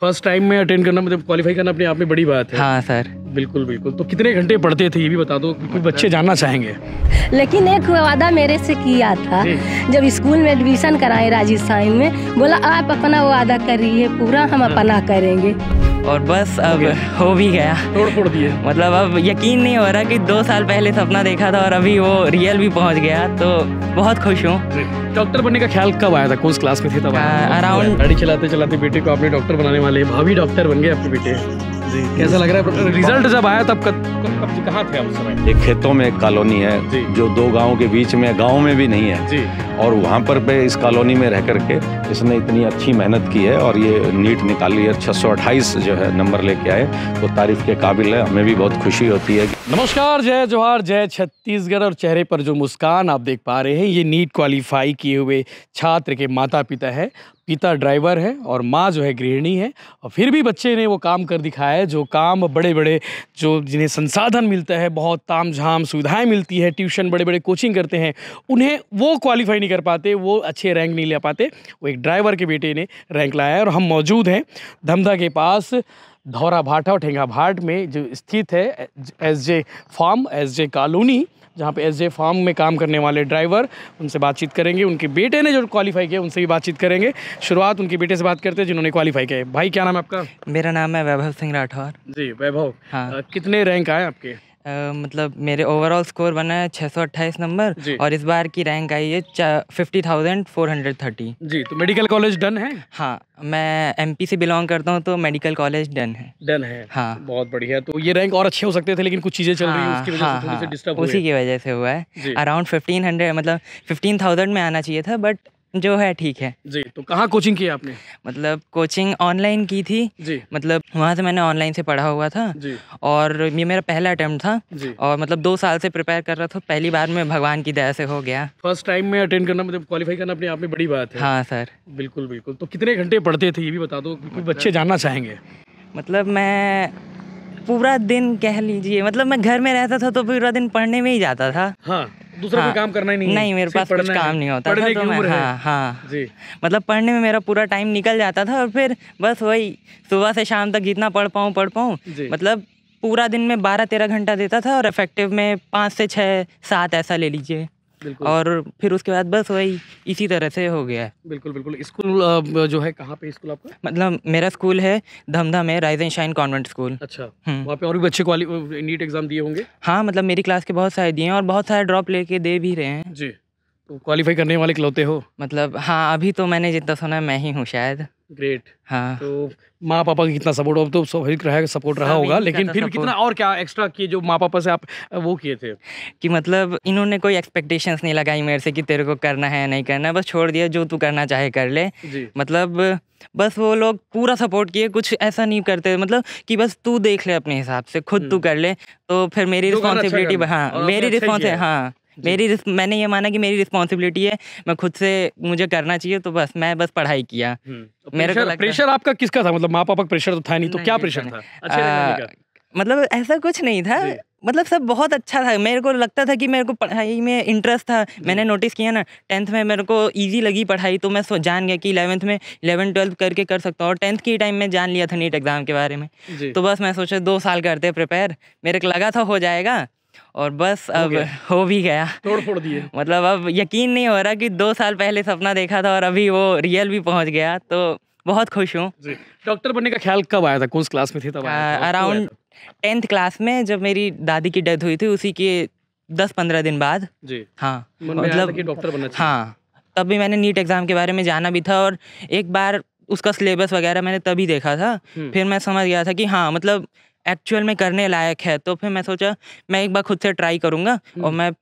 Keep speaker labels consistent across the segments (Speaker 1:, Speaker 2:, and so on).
Speaker 1: First time में attend करना मतलब क्वालिफाई करना अपने आप में बड़ी बात है हाँ सर बिल्कुल बिल्कुल तो कितने घंटे पढ़ते थे ये भी बता दो कुछ बच्चे जानना चाहेंगे
Speaker 2: लेकिन एक वादा मेरे से किया था जब स्कूल में एडमिशन कराए राजस्थान में बोला आप अपना वादा करिए पूरा हम हाँ। अपना करेंगे और बस अब हो भी गया तोड़ फोड़ दिए मतलब अब यकीन नहीं हो रहा कि दो साल पहले सपना देखा था और अभी वो रियल भी पहुंच गया तो बहुत खुश हूँ डॉक्टर बनने का ख्याल कब आया था कौन क्लास में थे तब अराउंड
Speaker 1: गाड़ी चलाते चलाते बेटे को आपने डॉक्टर बनाने वाले भाभी डॉक्टर बन गए आपके बेटे कैसा लग रहा है रिजल्ट जब आया तब कहाँ थे उस
Speaker 3: समय एक खेतों में एक कॉलोनी है जो दो गाँव के बीच में गाँव में भी नहीं है और वहाँ पर पे इस कॉलोनी में रह करके इसने इतनी अच्छी मेहनत की है और ये नीट निकाली है छह जो है नंबर लेके आए तो तारीफ के काबिल है हमें भी बहुत खुशी होती है
Speaker 1: नमस्कार जय जोहार जय छत्तीसगढ़ और चेहरे पर जो मुस्कान आप देख पा रहे हैं ये नीट क्वालिफाई किए हुए छात्र के माता पिता है पिता ड्राइवर है और माँ जो है गृहिणी है और फिर भी बच्चे ने वो काम कर दिखाया है जो काम बड़े बड़े जो जिन्हें संसाधन मिलता है बहुत ताम झाम सुविधाएँ मिलती है ट्यूशन बड़े बड़े कोचिंग करते हैं उन्हें वो क्वालिफाई नहीं कर पाते वो अच्छे रैंक नहीं ले पाते वो एक ड्राइवर के बेटे ने रैंक लाया है और हम मौजूद हैं धमधा के पास धौरा भाटा और ठेंगा भाट में जो स्थित है S J farm S J colony जहाँ पे एस जे फार्म में काम करने वाले ड्राइवर उनसे बातचीत करेंगे उनके बेटे ने जो क्वालिफाई किया उनसे भी बातचीत करेंगे शुरुआत उनके बेटे से बात करते हैं जिन्होंने क्वालिफाई किया भाई क्या नाम
Speaker 2: है आपका मेरा नाम है वैभव सिंह राठौर जी वैभव हाँ कितने रैंक आए आपके मतलब मेरे ओवरऑल स्कोर बना है अट्ठाईस नंबर और इस बार की रैंक आई है fifty thousand four hundred thirty जी तो मेडिकल कॉलेज डन है हाँ मैं एमपी से बिलोंग करता हूँ तो मेडिकल कॉलेज डन है डन है हाँ बहुत बढ़िया तो ये रैंक और अच्छे हो सकते थे लेकिन कुछ चीज़ें चल हाँ, रही हाँ, हाँ, उसी की वजह से हुआ है अराउंड फिफ्टीन हंड्रेड मतलब फिफ्टीन थाउजेंड में आना चाहिए था बट जो है ठीक है जी तो कहाँ कोचिंग की आपने मतलब कोचिंग ऑनलाइन की थी जी मतलब वहाँ से मैंने ऑनलाइन से पढ़ा हुआ था जी और ये मेरा पहला अटेम्प्ट था जी और मतलब दो साल से प्रिपेयर कर रहा था पहली बार में भगवान की दया से हो गया फर्स्ट टाइम में अटेंड करना मतलब क्वालिफाई करना अपने आप में बड़ी बात है हाँ सर बिल्कुल बिल्कुल तो कितने घंटे पढ़ते थे ये भी बता दो मतलब बच्चे जानना चाहेंगे मतलब मैं पूरा दिन कह लीजिए मतलब मैं घर में रहता था तो पूरा दिन पढ़ने में ही जाता था हाँ दूसरा हाँ, कोई काम करना ही नहीं नहीं मेरे पास कुछ काम नहीं होता था तो मैं हाँ हाँ जी मतलब पढ़ने में मेरा पूरा टाइम निकल जाता था और फिर बस वही सुबह से शाम तक जितना पढ़ पाऊँ पढ़ पाऊँ मतलब पूरा दिन में बारह तेरह घंटा देता था और इफेक्टिव में पाँच से छः सात ऐसा ले लीजिए और फिर उसके बाद बस वही इसी तरह से हो गया
Speaker 1: बिल्कुल बिल्कुल स्कूल जो है कहाँ पे स्कूल
Speaker 2: आपका मतलब मेरा स्कूल है धमधा में rise and shine convent school अच्छा हम्म। वहाँ पे और भी बच्चे नीट एग्जाम दिए होंगे हाँ मतलब मेरी क्लास के बहुत सारे दिए हैं और बहुत सारे ड्रॉप लेके दे भी रहे हैं जी तो क्वालिफाई करने वाले खिलौते हो मतलब हाँ अभी तो मैंने जितना सुना मैं ही हूँ शायद ग्रेट हाँ तो माँ पापा का कितना सपोर्ट अब तो स्वाभाविक रहा सपोर्ट रहा होगा लेकिन फिर कितना और क्या एक्स्ट्रा किए जो माँ पापा से आप वो किए थे कि मतलब इन्होंने कोई एक्सपेक्टेशंस नहीं लगाई मेरे से कि तेरे को करना है नहीं करना बस छोड़ दिया जो तू करना चाहे कर ले मतलब बस वो लोग पूरा सपोर्ट किए कुछ ऐसा नहीं करते मतलब कि बस तू देख ले अपने हिसाब से खुद हम्म। तू कर ले तो फिर मेरी रिस्पॉन्सिबिलिटी अच्छा हाँ मेरी रिस्पॉन्स अच्छा हाँ मेरी मैंने ये माना कि मेरी रिस्पॉन्सिबिलिटी है मैं खुद से मुझे करना चाहिए तो बस मैं बस पढ़ाई किया मेरा हम्म, तो मेरे को प्रेशर आपका किसका था मतलब माँ पापा का प्रेशर तो था नहीं तो क्या प्रेशर था मतलब ऐसा कुछ नहीं था मतलब सब बहुत अच्छा था मेरे को लगता था कि मेरे को पढ़ाई में इंटरेस्ट था मैंने नोटिस किया ना टेंथ में मेरे को इजी लगी पढ़ाई तो मैं जान गया कि इलेवंथ में इलेवन ट्वेल्थ करके कर सकता हूँ और टेंथ के टाइम में जान लिया था नीट एग्ज़ाम के बारे में तो बस मैं सोचा दो साल करते प्रिपेयर मेरे को लगा था हो जाएगा और बस अब हो भी गया तोड़ फोड़ दिए मतलब अब यकीन नहीं हो रहा कि दो साल पहले सपना देखा था और अभी वो रियल भी पहुंच गया तो बहुत खुश हूँ डॉक्टर बनने का ख्याल कब आया था कौन क्लास में थे तब अराउंड टेंथ क्लास में जब मेरी दादी की डेथ हुई थी उसी के दस पंद्रह दिन बाद जी हाँ मतलब डॉक्टर बनना हाँ तब भी मैंने नीट एग्ज़ाम के बारे में जाना भी था और एक बार उसका सिलेबस वगैरह मैंने तभी देखा था हम्म। फिर मैं समझ गया था कि हाँ मतलब एक्चुअल में करने लायक है तो फिर मैं सोचा मैं एक बार खुद से ट्राई करूँगा और हम्म। मैं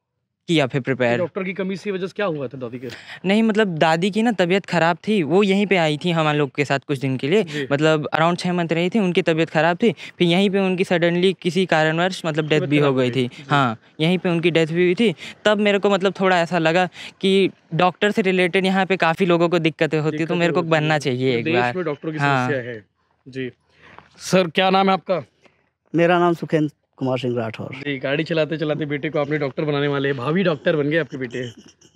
Speaker 2: किया फिर प्रिपेयर डॉक्टर
Speaker 1: की कमी से वजह से क्या हुआ था दादी के
Speaker 2: नहीं मतलब दादी की ना तबीयत ख़राब थी वो यहीं पे आई थी हमारे लोग के साथ कुछ दिन के लिए मतलब अराउंड छः मंथ रही थी उनकी तबीयत ख़राब थी फिर यहीं पे उनकी सडनली किसी कारणवश मतलब डेथ भी हो गई थी हाँ यहीं पे उनकी डेथ भी हुई थी तब मेरे को मतलब थोड़ा ऐसा लगा कि डॉक्टर से रिलेटेड यहाँ पे काफ़ी लोगों को दिक्कतें होती तो मेरे को बनना चाहिए तो एक बार डॉक्टर हाँ
Speaker 1: जी सर
Speaker 2: क्या नाम है आपका
Speaker 1: मेरा नाम सुखेंद्र कुमार सिंह राठौर जी गाड़ी चलाते चलाते बेटे को आपने डॉक्टर बनाने वाले हैं भावी डॉक्टर बन गए आपके बेटे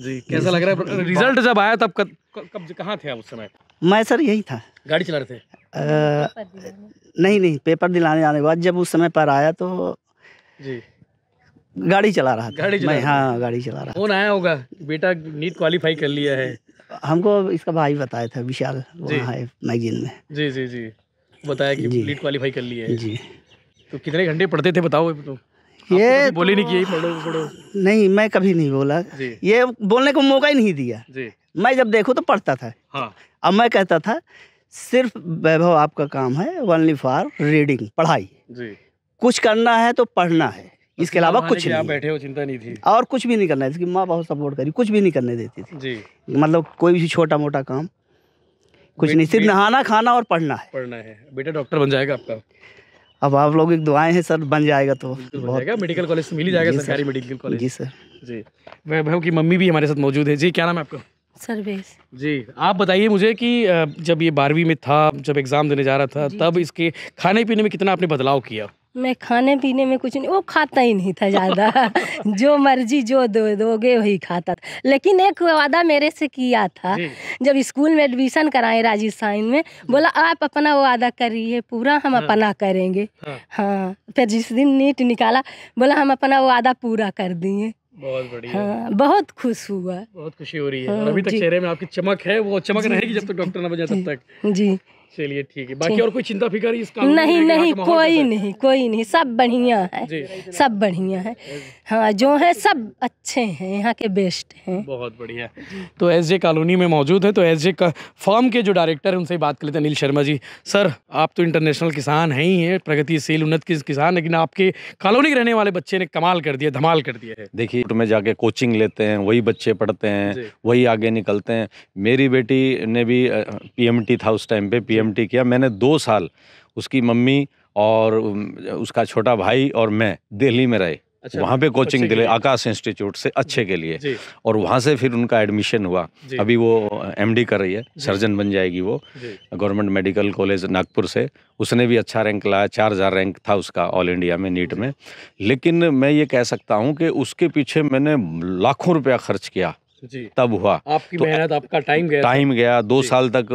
Speaker 1: जी कैसा लग रहा है रिजल्ट जब आया तब कब कब कहाँ थे आप उस समय
Speaker 2: मैं सर यही था गाड़ी चला रहे थे
Speaker 1: नहीं
Speaker 2: नहीं पेपर दिलाने जाने के बाद जब उस समय पर आया तो जी गाड़ी चला रहा था गाड़ी चला मैं हाँ गाड़ी चला रहा
Speaker 1: फोन आया होगा बेटा नीट क्वालिफाई कर लिया है
Speaker 2: हमको इसका भाई बताया था विशाल वहाँ है मैगजीन में
Speaker 1: जी जी जी बताया कि नीट क्वालिफाई कर लिया है जी तो कितने घंटे पढ़ते थे बताओ तो
Speaker 2: ये तो बोले नहीं कि पढ़ो पढ़ो नहीं मैं कभी नहीं बोला ये बोलने को मौका ही नहीं दिया मैं जब देखो तो पढ़ता था हाँ। अब मैं कहता था सिर्फ वैभव आपका काम है ओनली फॉर रीडिंग पढ़ाई कुछ करना है तो पढ़ना है तो इसके अलावा कुछ नहीं बैठे
Speaker 1: हो चिंता नहीं थी
Speaker 2: और कुछ भी नहीं करना इसकी माँ बहुत सपोर्ट करी कुछ भी नहीं करने देती थी जी मतलब कोई भी छोटा मोटा काम
Speaker 1: कुछ नहीं सिर्फ नहाना
Speaker 2: खाना और पढ़ना
Speaker 1: है पढ़ना है बेटा डॉक्टर बन जाएगा आपका
Speaker 2: अब आप लोग एक दुआएं हैं सर बन जाएगा तो
Speaker 1: मेडिकल कॉलेज से मिल ही जाएगा सरकारी मेडिकल कॉलेज जी सर जी भाई की मम्मी भी हमारे साथ मौजूद है जी क्या नाम है आपका सर्वेश जी आप बताइए मुझे कि जब ये बारहवीं में था जब एग्ज़ाम देने जा रहा था तब इसके खाने पीने में कितना आपने बदलाव किया
Speaker 2: मैं खाने पीने में कुछ नहीं वो खाता ही नहीं था ज़्यादा जो मर्जी जो दो दोगे वही खाता था लेकिन एक वादा मेरे से किया था जब स्कूल में एडमिशन कराए राजस्थान में बोला आप अपना वादा करिए पूरा हम हाँ। अपना करेंगे हाँ।, हाँ।, फिर जिस दिन नीट निकाला बोला हम अपना वादा पूरा कर दिए
Speaker 1: बहुत बढ़िया हाँ,
Speaker 2: बहुत खुश हुआ
Speaker 1: बहुत खुशी हो रही है हाँ, अभी तक चेहरे में आपकी चमक है वो चमक रहेगी जब तक डॉक्टर ना बजाए तब तक जी चलिए ठीक है बाकी और कोई चिंता फिकर इस काम नहीं नहीं कोई
Speaker 2: नहीं कोई नहीं सब बढ़िया है सब बढ़िया है हाँ जो है सब अच्छे हैं यहाँ के बेस्ट हैं
Speaker 1: बहुत बढ़िया तो एस जे कॉलोनी में मौजूद है तो एस जे फॉर्म के जो डायरेक्टर हैं उनसे बात कर लेते हैं अनिल शर्मा जी सर आप तो इंटरनेशनल किसान हैं ही हैं प्रगतिशील उन्नत किसान लेकिन आपके कॉलोनी के रहने वाले बच्चे ने कमाल कर दिया धमाल कर दिया
Speaker 3: है देखिए में जाके कोचिंग लेते हैं वही बच्चे पढ़ते हैं वही आगे निकलते हैं मेरी बेटी ने भी पी था उस टाइम पे पी पीएमटी किया मैंने दो साल उसकी मम्मी और उसका छोटा भाई और मैं दिल्ली में रहे अच्छा, वहाँ पे कोचिंग दिले आकाश इंस्टीट्यूट से अच्छे के लिए और वहाँ से फिर उनका एडमिशन हुआ अभी वो एमडी कर रही है सर्जन बन जाएगी वो गवर्नमेंट मेडिकल कॉलेज नागपुर से उसने भी अच्छा रैंक लाया चार हज़ार रैंक था उसका ऑल इंडिया में नीट में लेकिन मैं ये कह सकता हूँ कि उसके पीछे मैंने लाखों रुपया खर्च किया जी तब हुआ आपकी तो मेहनत
Speaker 1: आपका टाइम गया टाइम
Speaker 3: गया दो साल तक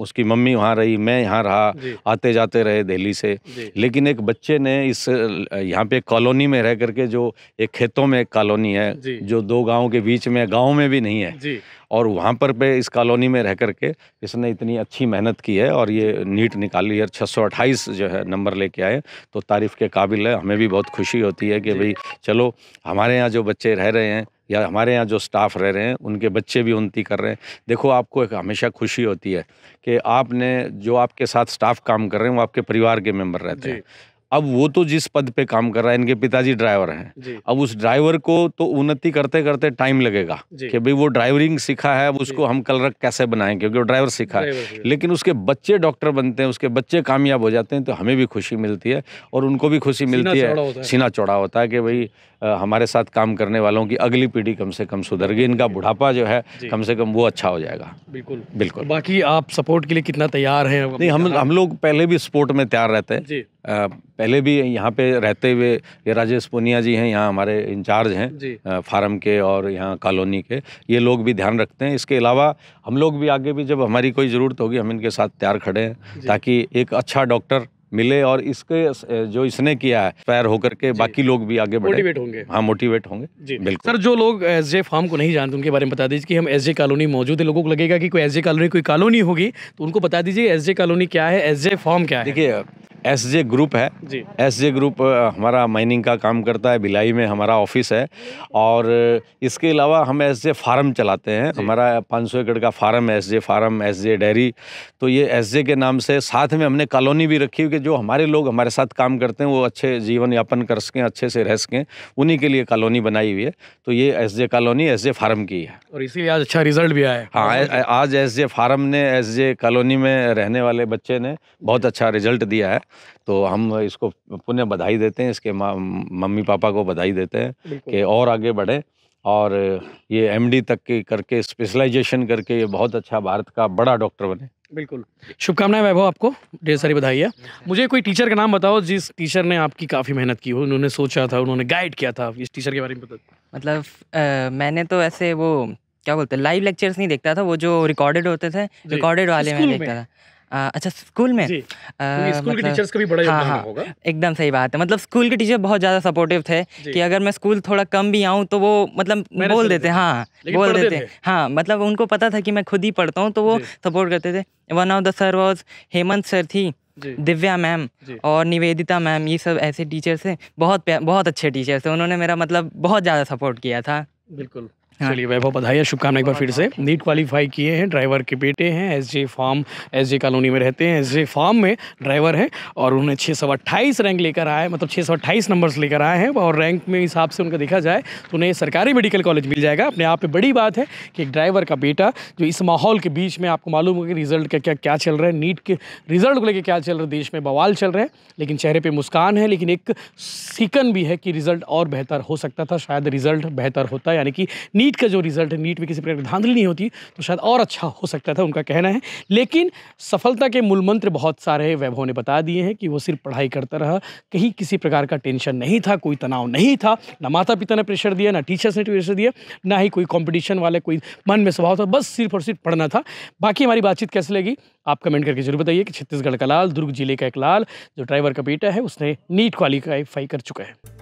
Speaker 3: उसकी मम्मी वहाँ रही मैं यहाँ रहा आते जाते रहे दिल्ली से लेकिन एक बच्चे ने इस यहाँ पे कॉलोनी में रह करके जो एक खेतों में एक कॉलोनी है जो दो गाँव के बीच में गाँव में भी नहीं है और वहाँ पर पे इस कॉलोनी में रह करके इसने इतनी अच्छी मेहनत की है और ये नीट निकाली है छः जो है नंबर लेके आए तो तारीफ़ के काबिल है हमें भी बहुत खुशी होती है कि भाई चलो हमारे यहाँ जो बच्चे रह रहे हैं या हमारे यहाँ जो स्टाफ रह रहे हैं उनके बच्चे भी उन्नति कर रहे हैं देखो आपको एक हमेशा खुशी होती है कि आपने जो आपके साथ स्टाफ काम कर रहे हैं वो आपके परिवार के मेम्बर रहते हैं अब वो तो जिस पद पे काम कर रहा है इनके पिताजी ड्राइवर हैं अब उस ड्राइवर को तो उन्नति करते करते टाइम लगेगा कि भाई वो ड्राइवरिंग सीखा है उसको हम कल रख कैसे बनाएं क्योंकि वो ड्राइवर सीखा है लेकिन उसके बच्चे डॉक्टर बनते हैं उसके बच्चे कामयाब हो जाते हैं तो हमें भी खुशी मिलती है और उनको भी खुशी मिलती है सीना चौड़ा होता है कि भाई हमारे साथ काम करने वालों की अगली पीढ़ी कम से कम सुधर गई इनका बुढ़ापा जो है कम से कम वो अच्छा हो जाएगा बिल्कुल बिल्कुल बाकी आप सपोर्ट के लिए कितना तैयार हैं नहीं हम हम लोग पहले भी सपोर्ट में तैयार रहते हैं पहले भी यहाँ पे रहते हुए ये राजेश पुनिया जी हैं यहाँ हमारे इंचार्ज हैं फार्म के और यहाँ कॉलोनी के ये लोग भी ध्यान रखते हैं इसके अलावा हम लोग भी आगे भी जब हमारी कोई ज़रूरत होगी हम इनके साथ तैयार खड़े हैं ताकि एक अच्छा डॉक्टर मिले और इसके जो इसने किया है पैर होकर के बाकी लोग भी आगे मोटिवेट होंगे हाँ मोटिवेट होंगे जी बिल्कुल
Speaker 1: सर जो लोग एस जे फार्म को नहीं जानते उनके बारे में बता दीजिए कि हम एस जे कॉलोनी मौजूद है लोगों को लगेगा कि कोई एस जे कॉलोनी कोई कॉलोनी होगी तो उनको बता दीजिए एस जे कॉलोनी क्या है एस जे फार्म क्या है देखिए
Speaker 3: एस जे ग्रुप है जी एस जे ग्रुप हमारा माइनिंग का काम करता है भिलाई में हमारा ऑफिस है और इसके अलावा हम एस जे फार्म चलाते हैं हमारा 500 एकड़ का farm S J farm S J dairy तो ये एस जे के नाम से साथ में हमने कॉलोनी भी रखी हुई कि जो हमारे लोग हमारे साथ काम करते हैं वो अच्छे जीवन यापन कर सकें अच्छे से रह सकें उन्हीं के लिए कॉलोनी बनाई हुई है तो ये S J colony S J farm की है
Speaker 1: और इसीलिए आज अच्छा रिजल्ट भी आया है
Speaker 3: हाँ आज एस जे फार्म ने एस जे कॉलोनी में रहने वाले बच्चे ने बहुत अच्छा रिजल्ट दिया है तो हम इसको पुण्य बधाई देते हैं इसके मम्मी पापा को बधाई देते हैं कि और आगे बढ़े और ये एमडी तक के करके स्पेशलाइजेशन
Speaker 1: करके ये बहुत अच्छा भारत का बड़ा डॉक्टर बने बिल्कुल शुभकामनाएं वैभव आपको ढेर सारी बधाई है मुझे कोई टीचर का नाम बताओ जिस टीचर ने आपकी काफ़ी मेहनत की हो उन्होंने सोचा था उन्होंने गाइड किया था
Speaker 2: इस टीचर के बारे में मतलब आ, मैंने तो ऐसे वो क्या बोलते हैं लाइव लेक्चर्स नहीं देखता था वो जो रिकॉर्डेड होते थे रिकॉर्डेड वाले में देखता था अच्छा स्कूल में स्कूल मतलब, के टीचर्स का भी बड़ा हाँ, हाँ, होगा एकदम सही बात है मतलब स्कूल के टीचर बहुत ज़्यादा सपोर्टिव थे कि अगर मैं स्कूल थोड़ा कम भी आऊँ तो वो मतलब बोल देते हाँ बोल देते हाँ मतलब उनको पता था कि मैं खुद ही पढ़ता हूँ तो वो सपोर्ट करते थे one of the sir was Hemant sir थी दिव्या मैम और निवेदिता मैम ये सब ऐसे टीचर्स थे बहुत बहुत अच्छे टीचर्स थे उन्होंने मेरा मतलब बहुत ज़्यादा सपोर्ट किया था बिल्कुल
Speaker 1: हाँ। चलिए वैभव बधाई है शुभकामना एक बार फिर से नीट क्वालिफाई किए हैं ड्राइवर के बेटे हैं S J farm S J colony में रहते हैं एस जे फार्म में ड्राइवर हैं और उन्हें छः सौ अट्ठाईस रैंक लेकर आए मतलब छः सौ अट्ठाईस नंबर्स लेकर आए हैं और रैंक में हिसाब से उनका देखा जाए तो उन्हें सरकारी मेडिकल कॉलेज मिल जाएगा अपने आप पर बड़ी बात है कि एक ड्राइवर का बेटा जो इस माहौल के बीच में आपको मालूम होगा कि रिजल्ट का क्या क्या चल रहा है नीट के रिजल्ट को लेकर क्या चल रहा है देश में बवाल चल रहे हैं लेकिन चेहरे पर मुस्कान है लेकिन एक सिकन भी है कि रिजल्ट और बेहतर हो सकता था शायद रिजल्ट बेहतर होता यानी कि नीट नीट का जो रिजल्ट है नीट में किसी प्रकार की धांधली नहीं होती तो शायद और अच्छा हो सकता था उनका कहना है लेकिन सफलता के मूल मंत्र बहुत सारे वैभव ने बता दिए हैं कि वो सिर्फ पढ़ाई करता रहा कहीं किसी प्रकार का टेंशन नहीं था कोई तनाव नहीं था ना माता पिता ने प्रेशर दिया ना टीचर्स ने प्रेशर दिया ना ही कोई कॉम्पिटिशन वाले कोई मन में स्वभाव था बस सिर्फ और सिर्फ पढ़ना था बाकी हमारी बातचीत कैसे लगी आप कमेंट करके जरूर बताइए कि छत्तीसगढ़ का लाल दुर्ग जिले का एक लाल जो ड्राइवर का बेटा है उसने नीट क्वालिफाई कर चुका है